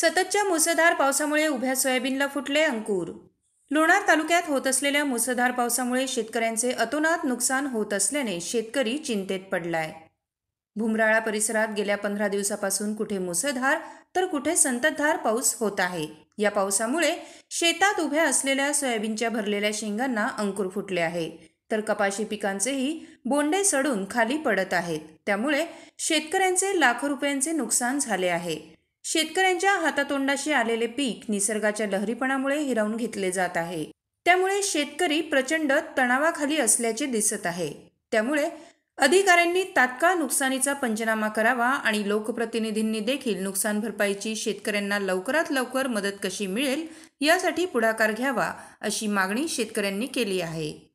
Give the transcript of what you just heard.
सततच्या मुसळधार पावसामुळे उभ्या सोयाबीनला फुटले अंकुर लोणार तालुक्यात होत असलेल्या मुसळधार पावसामुळे शेतकऱ्यांचे अतोनात नुकसान होत असल्याने शेतकरी चिंतेत पडलाय भुमराळा परिसरात गेल्या पंधरा दिवसापासून कुठे मुसळधार तर कुठे संततधार पाऊस होत आहे या पावसामुळे शेतात उभ्या असलेल्या सोयाबीनच्या भरलेल्या शेंगांना अंकुर फुटले आहे तर कपाशी पिकांचेही बोंडे सडून खाली पडत आहेत त्यामुळे शेतकऱ्यांचे लाखो रुपयांचे नुकसान झाले आहे शेतकऱ्यांच्या हातातोंडाशी आलेले पीक निसर्गाच्या लहरीपणामुळे हिरावून घेतले जात आहे त्यामुळे शेतकरी प्रचंड तणावाखाली असल्याचे दिसत आहे त्यामुळे अधिकाऱ्यांनी तात्काळ नुकसानीचा पंचनामा करावा आणि लोकप्रतिनिधींनी देखील नुकसान भरपाईची शेतकऱ्यांना लवकरात लवकर मदत कशी मिळेल यासाठी पुढाकार घ्यावा अशी मागणी शेतकऱ्यांनी केली आहे